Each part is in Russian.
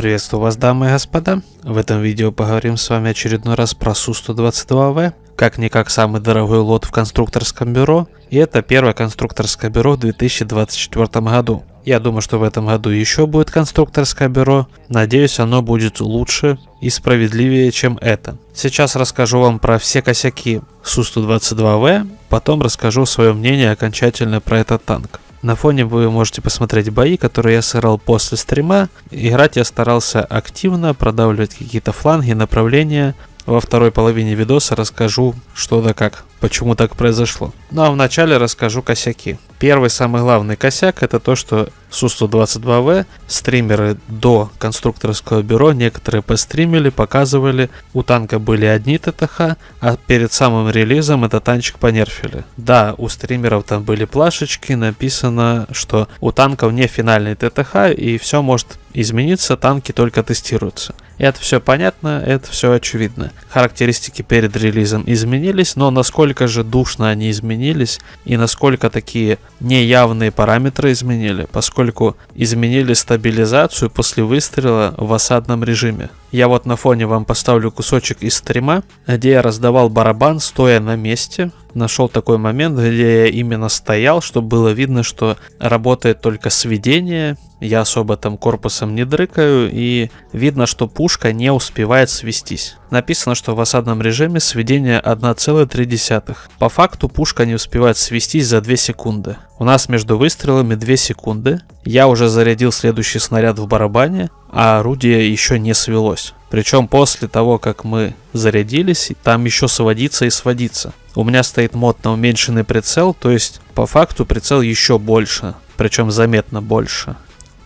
Приветствую вас, дамы и господа. В этом видео поговорим с вами очередной раз про Су-122В, как-никак самый дорогой лот в конструкторском бюро, и это первое конструкторское бюро в 2024 году. Я думаю, что в этом году еще будет конструкторское бюро. Надеюсь, оно будет лучше и справедливее, чем это. Сейчас расскажу вам про все косяки Су-122В, потом расскажу свое мнение окончательно про этот танк. На фоне вы можете посмотреть бои, которые я сыграл после стрима. Играть я старался активно, продавливать какие-то фланги, направления. Во второй половине видоса расскажу, что да как, почему так произошло. Ну а вначале расскажу косяки. Первый самый главный косяк это то, что Су-122В стримеры до конструкторского бюро некоторые постримили, показывали. У танка были одни ТТХ, а перед самым релизом этот танчик понерфили. Да, у стримеров там были плашечки, написано, что у танков не финальный ТТХ и все может измениться, танки только тестируются. Это все понятно, это все очевидно. Характеристики перед релизом изменились, но насколько же душно они изменились и насколько такие неявные параметры изменили, поскольку изменили стабилизацию после выстрела в осадном режиме. Я вот на фоне вам поставлю кусочек из стрима, где я раздавал барабан, стоя на месте. Нашел такой момент, где я именно стоял, чтобы было видно, что работает только сведение, я особо там корпусом не дрыкаю, и видно, что пушка не успевает свестись. Написано, что в осадном режиме сведение 1,3. По факту пушка не успевает свестись за 2 секунды. У нас между выстрелами 2 секунды, я уже зарядил следующий снаряд в барабане, а орудие еще не свелось. Причем после того, как мы зарядились, там еще сводиться и сводиться. У меня стоит мод на уменьшенный прицел, то есть по факту прицел еще больше, причем заметно больше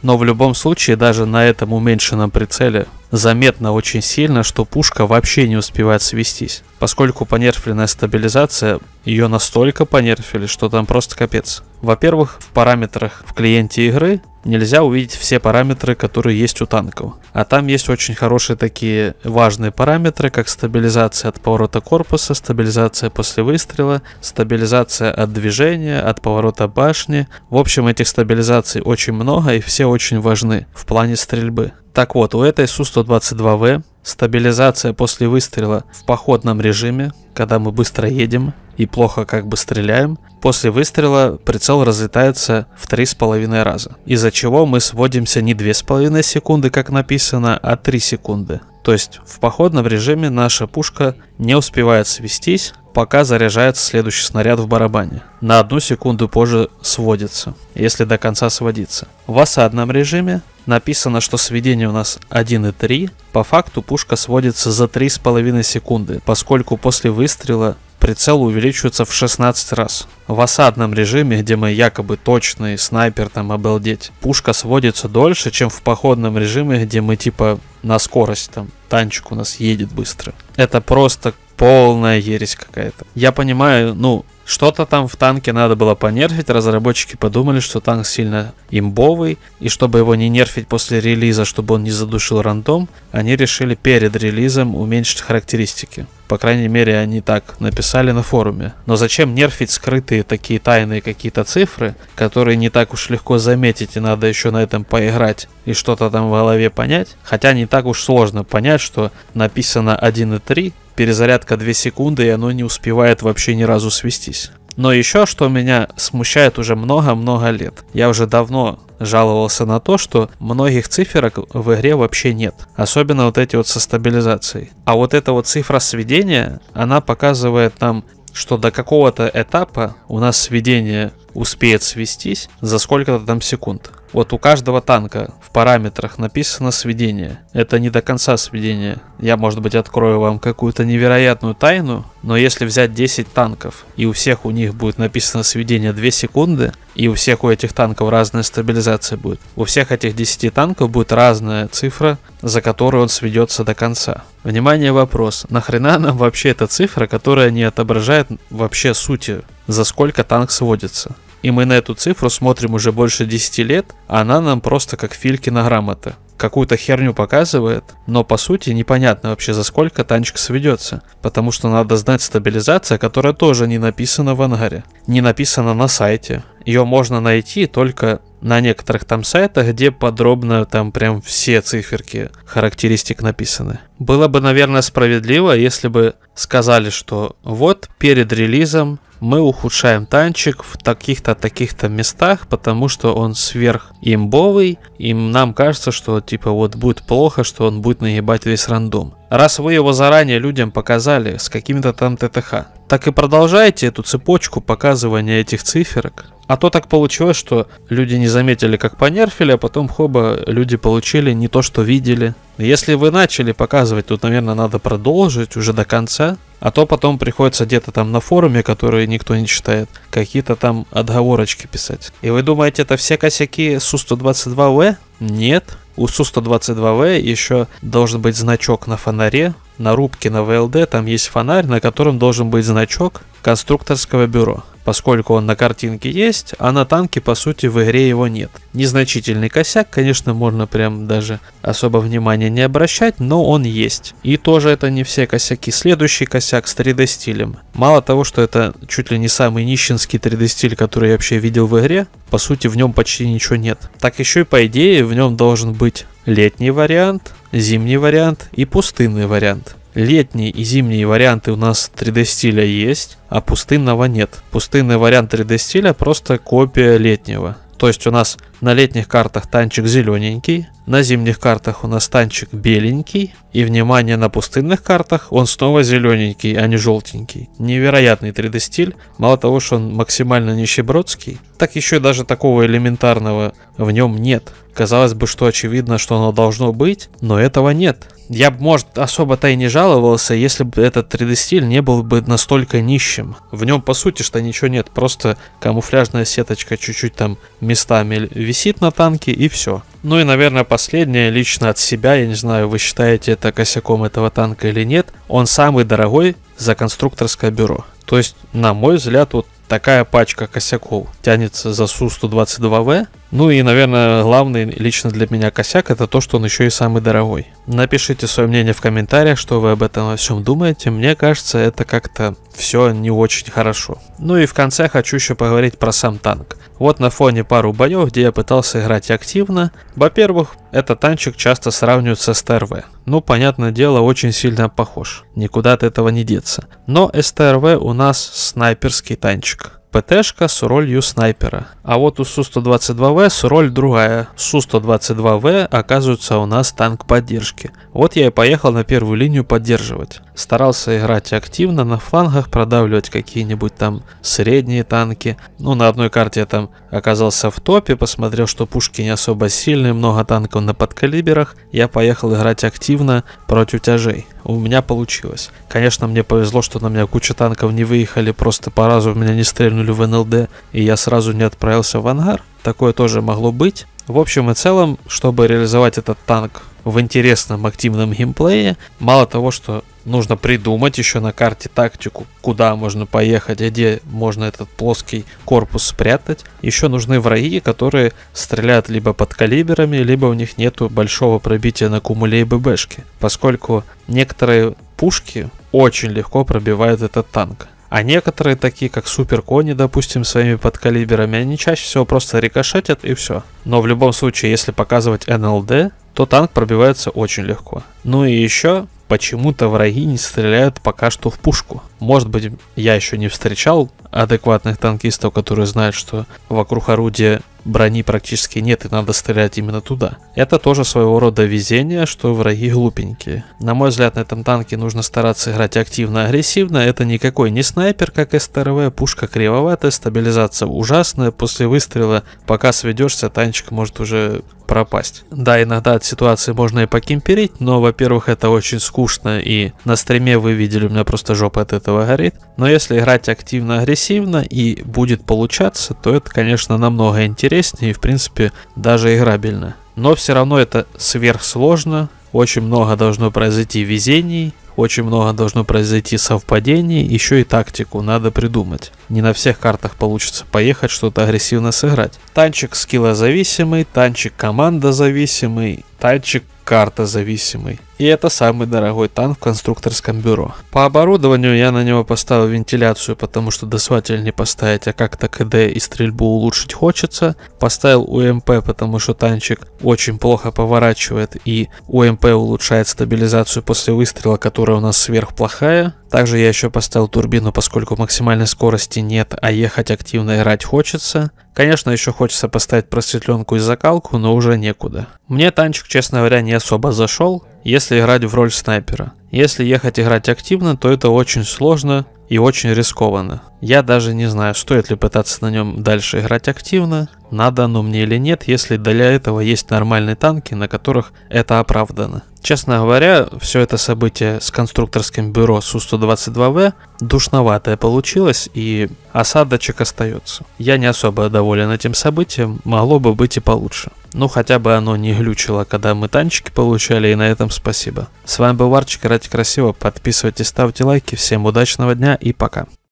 но в любом случае даже на этом уменьшенном прицеле заметно очень сильно, что пушка вообще не успевает свестись, поскольку понерфленная стабилизация ее настолько понерфили, что там просто капец. Во-первых, в параметрах в клиенте игры нельзя увидеть все параметры, которые есть у танков. А там есть очень хорошие такие важные параметры, как стабилизация от поворота корпуса, стабилизация после выстрела, стабилизация от движения, от поворота башни. В общем, этих стабилизаций очень много и все очень важны в плане стрельбы. Так вот, у этой Су-122В стабилизация после выстрела в походном режиме, когда мы быстро едем и плохо как бы стреляем, После выстрела прицел разлетается в три с половиной раза, из-за чего мы сводимся не две с половиной секунды, как написано, а три секунды. То есть в походном режиме наша пушка не успевает свестись, пока заряжается следующий снаряд в барабане. На одну секунду позже сводится, если до конца сводится. В осадном режиме написано, что сведение у нас 1,3. По факту пушка сводится за 3,5 секунды, поскольку после выстрела Прицел увеличивается в 16 раз. В осадном режиме, где мы якобы точные, снайпер там обалдеть, пушка сводится дольше, чем в походном режиме, где мы типа на скорость там, танчик у нас едет быстро. Это просто полная ересь какая-то. Я понимаю, ну, что-то там в танке надо было понерфить, разработчики подумали, что танк сильно имбовый, и чтобы его не нерфить после релиза, чтобы он не задушил рандом, они решили перед релизом уменьшить характеристики. По крайней мере, они так написали на форуме. Но зачем нерфить скрытые такие тайные какие-то цифры, которые не так уж легко заметить, и надо еще на этом поиграть и что-то там в голове понять? Хотя не так уж сложно понять, что написано 1.3, перезарядка 2 секунды, и оно не успевает вообще ни разу свестись. Но еще что меня смущает уже много-много лет. Я уже давно жаловался на то, что многих циферок в игре вообще нет. Особенно вот эти вот со стабилизацией. А вот эта вот цифра сведения, она показывает нам, что до какого-то этапа у нас сведение успеет свестись за сколько-то там секунд. Вот у каждого танка в параметрах написано сведение. Это не до конца сведение. Я, может быть, открою вам какую-то невероятную тайну, но если взять 10 танков, и у всех у них будет написано сведение 2 секунды, и у всех у этих танков разная стабилизация будет, у всех этих 10 танков будет разная цифра, за которую он сведется до конца. Внимание, вопрос. Нахрена нам вообще эта цифра, которая не отображает вообще сути, за сколько танк сводится? И мы на эту цифру смотрим уже больше 10 лет, а она нам просто как Филькина грамота. Какую-то херню показывает, но по сути непонятно вообще за сколько танчик сведется, потому что надо знать стабилизация, которая тоже не написана в ангаре, не написана на сайте. Ее можно найти только на некоторых там сайтах, где подробно там прям все циферки характеристик написаны. Было бы, наверное, справедливо, если бы сказали, что вот перед релизом мы ухудшаем танчик в таких-то, таких-то местах, потому что он сверх имбовый, и нам кажется, что типа вот будет плохо, что он будет наебать весь рандом. Раз вы его заранее людям показали с какими-то там ТТХ, так и продолжайте эту цепочку показывания этих циферок. А то так получилось, что люди не заметили, как понерфили, а потом хоба люди получили не то, что видели. Если вы начали показывать, тут, наверное, надо продолжить уже до конца, а то потом приходится где-то там на форуме, которые никто не читает, какие-то там отговорочки писать. И вы думаете, это все косяки Су-122В? Нет. У Су-122В еще должен быть значок на фонаре, на рубке на ВЛД там есть фонарь, на котором должен быть значок конструкторского бюро поскольку он на картинке есть, а на танке, по сути, в игре его нет. Незначительный косяк, конечно, можно прям даже особо внимания не обращать, но он есть. И тоже это не все косяки. Следующий косяк с 3D стилем. Мало того, что это чуть ли не самый нищенский 3D стиль, который я вообще видел в игре, по сути в нем почти ничего нет. Так еще и по идее в нем должен быть летний вариант, зимний вариант и пустынный вариант. Летние и зимние варианты у нас 3D стиля есть, а пустынного нет. Пустынный вариант 3D стиля просто копия летнего. То есть у нас на летних картах танчик зелененький, на зимних картах у нас танчик беленький, и, внимание, на пустынных картах он снова зелененький, а не желтенький. Невероятный 3D стиль, мало того, что он максимально нищебродский, так еще и даже такого элементарного в нем нет. Казалось бы, что очевидно, что оно должно быть, но этого нет. Я бы, может, особо-то и не жаловался, если бы этот 3D-стиль не был бы настолько нищим. В нем, по сути, что ничего нет, просто камуфляжная сеточка чуть-чуть там местами висит на танке и все. Ну и, наверное, последнее лично от себя, я не знаю, вы считаете это косяком этого танка или нет, он самый дорогой за конструкторское бюро. То есть, на мой взгляд, вот такая пачка косяков тянется за Су-122В, ну и, наверное, главный лично для меня косяк это то, что он еще и самый дорогой. Напишите свое мнение в комментариях, что вы об этом во всем думаете. Мне кажется, это как-то все не очень хорошо. Ну и в конце хочу еще поговорить про сам танк. Вот на фоне пару боев, где я пытался играть активно. Во-первых, этот танчик часто сравнивают с СТРВ. Ну, понятное дело, очень сильно похож. Никуда от этого не деться. Но СТРВ у нас снайперский танчик. ПТшка с ролью снайпера. А вот у Су-122В с роль другая. Су-122В оказывается у нас танк поддержки. Вот я и поехал на первую линию поддерживать. Старался играть активно, на флангах продавливать какие-нибудь там средние танки. Ну, на одной карте я там оказался в топе, посмотрел, что пушки не особо сильные, много танков на подкалиберах. Я поехал играть активно против тяжей у меня получилось. Конечно, мне повезло, что на меня куча танков не выехали, просто по разу меня не стрельнули в НЛД, и я сразу не отправился в ангар. Такое тоже могло быть, в общем и целом, чтобы реализовать этот танк в интересном активном геймплее, мало того, что нужно придумать еще на карте тактику, куда можно поехать, а где можно этот плоский корпус спрятать. Еще нужны враги, которые стреляют либо под калиберами, либо у них нету большого пробития на кумуле и ББшке, поскольку некоторые пушки очень легко пробивают этот танк. А некоторые, такие как суперкони, допустим, своими подкалиберами, они чаще всего просто рикошетят и все. Но в любом случае, если показывать НЛД, то танк пробивается очень легко. Ну и еще, почему-то враги не стреляют пока что в пушку. Может быть, я еще не встречал адекватных танкистов, которые знают, что вокруг орудия брони практически нет и надо стрелять именно туда. Это тоже своего рода везение, что враги глупенькие. На мой взгляд, на этом танке нужно стараться играть активно-агрессивно. Это никакой не снайпер, как СТРВ, пушка кривоватая, стабилизация ужасная. После выстрела, пока сведешься, танчик может уже пропасть. Да, иногда от ситуации можно и покимперить, но, во-первых, это очень скучно и на стриме вы видели, у меня просто жопа от этого горит. Но если играть активно-агрессивно, агрессивно и будет получаться, то это, конечно, намного интереснее и, в принципе, даже играбельно. Но все равно это сверхсложно, очень много должно произойти везений, очень много должно произойти совпадений, еще и тактику надо придумать. Не на всех картах получится поехать что-то агрессивно сыграть. Танчик скилла зависимый, танчик команда зависимый, танчик карта зависимый. И это самый дорогой танк в конструкторском бюро. По оборудованию я на него поставил вентиляцию, потому что досватель не поставить, а как-то КД и стрельбу улучшить хочется. Поставил УМП, потому что танчик очень плохо поворачивает и УМП улучшает стабилизацию после выстрела, которая у нас сверхплохая. Также я еще поставил турбину, поскольку максимальной скорости нет, а ехать активно играть хочется. Конечно, еще хочется поставить просветленку и закалку, но уже некуда. Мне танчик, честно говоря, не особо зашел если играть в роль снайпера. Если ехать играть активно, то это очень сложно и очень рискованно. Я даже не знаю, стоит ли пытаться на нем дальше играть активно, надо оно мне или нет, если для этого есть нормальные танки, на которых это оправдано. Честно говоря, все это событие с конструкторским бюро Су-122В душноватое получилось и осадочек остается. Я не особо доволен этим событием, могло бы быть и получше. Ну хотя бы оно не глючило, когда мы танчики получали, и на этом спасибо. С вами был Варчик, играть красиво, подписывайтесь, ставьте лайки. Всем удачного дня и пока.